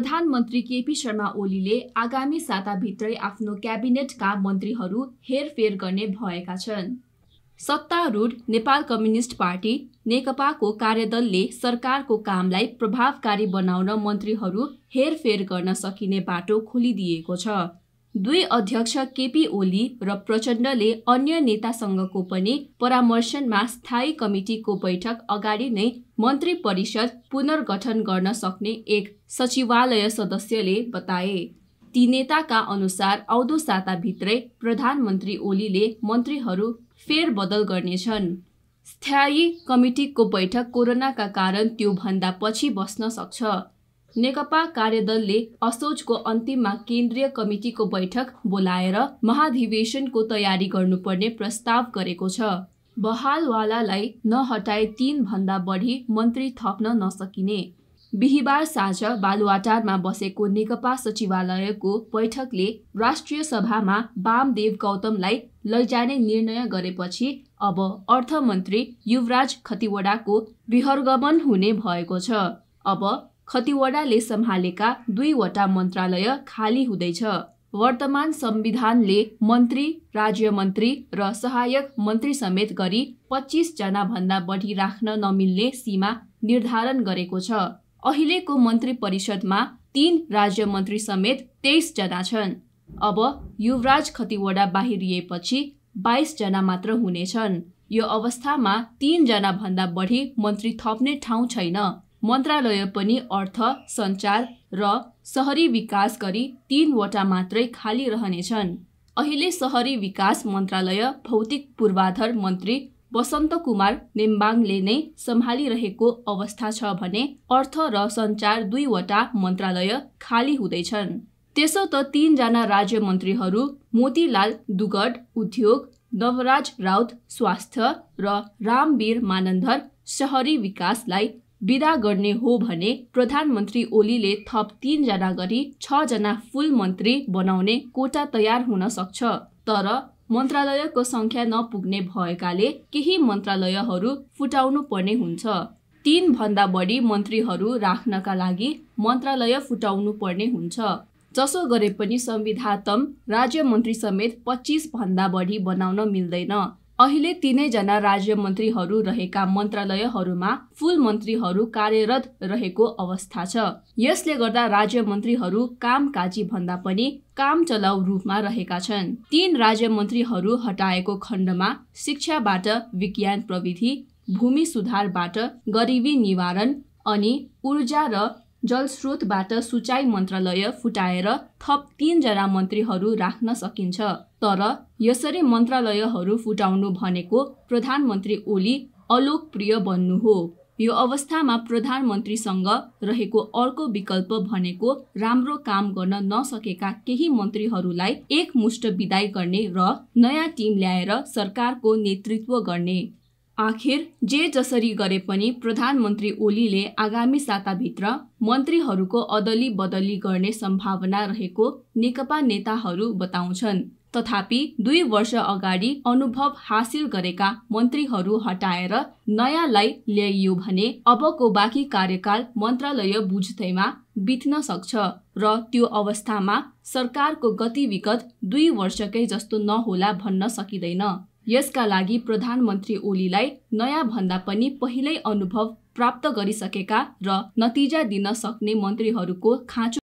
प्रधानमन्त्री केपी शर्मा ओलीले आगामी साताभित्रै आफ्नो क्याबिनेटका मन्त्रीहरू हेरफेर गर्ने भएका छन् सत्तारूढ नेपाल कम्युनिस्ट पार्टी नेकपाको कार्यदलले सरकारको कामलाई प्रभावकारी बनाउन मन्त्रीहरू हेरफेर गर्न सकिने बाटो खोलिदिएको छ दुई अध्यक्ष केपी ओली र प्रचण्डले अन्य नेतासँगको पनि परामर्शनमा स्थायी कमिटिको बैठक अगाडि नै मन्त्री परिषद पुनर्गठन गर्न सक्ने एक सचिवालय सदस्यले बताए ती नेताका अनुसार आउँदो साताभित्रै प्रधानमन्त्री ओलीले मन्त्रीहरू फेरबदल गर्नेछन् स्थायी कमिटीको बैठक कोरोनाका कारण त्योभन्दा पछि बस्न सक्छ नेकपा कार्यदलले असोजको अन्तिममा केन्द्रीय कमिटिको बैठक बोलाएर महाधिवेशनको तयारी गर्नुपर्ने प्रस्ताव गरेको छ बहालवालालाई नहटाए तीनभन्दा बढी मन्त्री थप्न नसकिने बिहिबार साँझ बालुवाटारमा बसेको नेकपा सचिवालयको बैठकले राष्ट्रिय सभामा वामदेव गौतमलाई लैजाने निर्णय गरेपछि अब अर्थमन्त्री युवराज खतिवडाको विहरगमन हुने भएको छ अब खतिवडाले सम्हालेका दुईवटा मन्त्रालय खाली हुँदैछ वर्तमान संविधानले मन्त्री राज्य मन्त्री र सहायक मन्त्री समेत गरी पच्चिसजना भन्दा बढी राख्न नमिल्ने सीमा निर्धारण गरेको छ अहिलेको मन्त्री परिषदमा तीन राज्यमन्त्री समेत तेइसजना छन् अब युवराज खतिवडा बाहिरिएपछि बाइसजना मात्र हुनेछन् यो अवस्थामा तिनजना भन्दा बढी मन्त्री थप्ने ठाउँ छैन मन्त्रालय पनि अर्थ सञ्चार र सहरी विकास गरी तिनवटा मात्रै खाली रहनेछन् अहिले सहरी विकास मन्त्रालय भौतिक पूर्वाधार मन्त्री बसन्त कुमार नेम्बाङले नै सम्हालिरहेको अवस्था छ भने अर्थ र सञ्चार दुईवटा मन्त्रालय खाली हुँदैछन् त्यसो त तिनजना राज्य मन्त्रीहरू मोतीलाल दुगड उद्योग नवराज राउत स्वास्थ्य र रामवीर मानन्धर सहरी विकासलाई विदा गर्ने हो भने प्रधानमन्त्री ओलीले थप तिनजना गरी छजना फुल मन्त्री बनाउने कोटा तयार हुन सक्छ तर मन्त्रालयको सङ्ख्या नपुग्ने भएकाले केही मन्त्रालयहरू फुटाउनु पर्ने हुन्छ भन्दा बढी मन्त्रीहरू राख्नका लागि मन्त्रालय फुटाउनु पर्ने हुन्छ जसो गरे पनि संविधातम राज्य मन्त्री समेत पच्चिसभन्दा बढी बनाउन मिल्दैन अहिले तीनैजना राज्य मन्त्रीहरू रहेका मन्त्रालयहरूमा फुल मन्त्रीहरू कार्यरत रहेको अवस्था छ यसले गर्दा राज्य मन्त्रीहरू कामकाजी भन्दा पनि काम चलाउ रूपमा रहेका छन् तीन राज्य मन्त्रीहरू हटाएको खण्डमा शिक्षाबाट विज्ञान प्रविधि भूमि सुधारबाट गरिबी निवारण अनि ऊर्जा र जलस्रोतबाट सिँचाइ मन्त्रालय फुटाएर थप तिनजना मन्त्रीहरू राख्न सकिन्छ तर यसरी मन्त्रालयहरू फुटाउनु भनेको प्रधानमन्त्री ओली अलोकप्रिय बन्नु हो यो अवस्थामा प्रधानमन्त्रीसँग रहेको अर्को विकल्प भनेको राम्रो काम गर्न नसकेका केही मन्त्रीहरूलाई एकमुष्ट विदाय गर्ने र नयाँ टिम ल्याएर सरकारको नेतृत्व गर्ने आखिर जे जसरी गरे पनि प्रधानमन्त्री ओलीले आगामी साताभित्र मन्त्रीहरूको अदली बदली गर्ने सम्भावना रहेको नेकपा नेताहरू बताउँछन् तथापि दुई वर्ष अगाडि अनुभव हासिल गरेका मन्त्रीहरू हटाएर नयाँलाई ल्याइयो भने अबको बाँकी कार्यकाल मन्त्रालय बुझ्दैमा बित्न सक्छ र त्यो अवस्थामा सरकारको गतिविगत दुई वर्षकै जस्तो नहोला भन्न सकिँदैन यसका लागि प्रधानमन्त्री ओलीलाई नयाँ भन्दा पनि पहिल्यै अनुभव प्राप्त गरिसकेका र नतिजा दिन सक्ने मन्त्रीहरूको खाँचो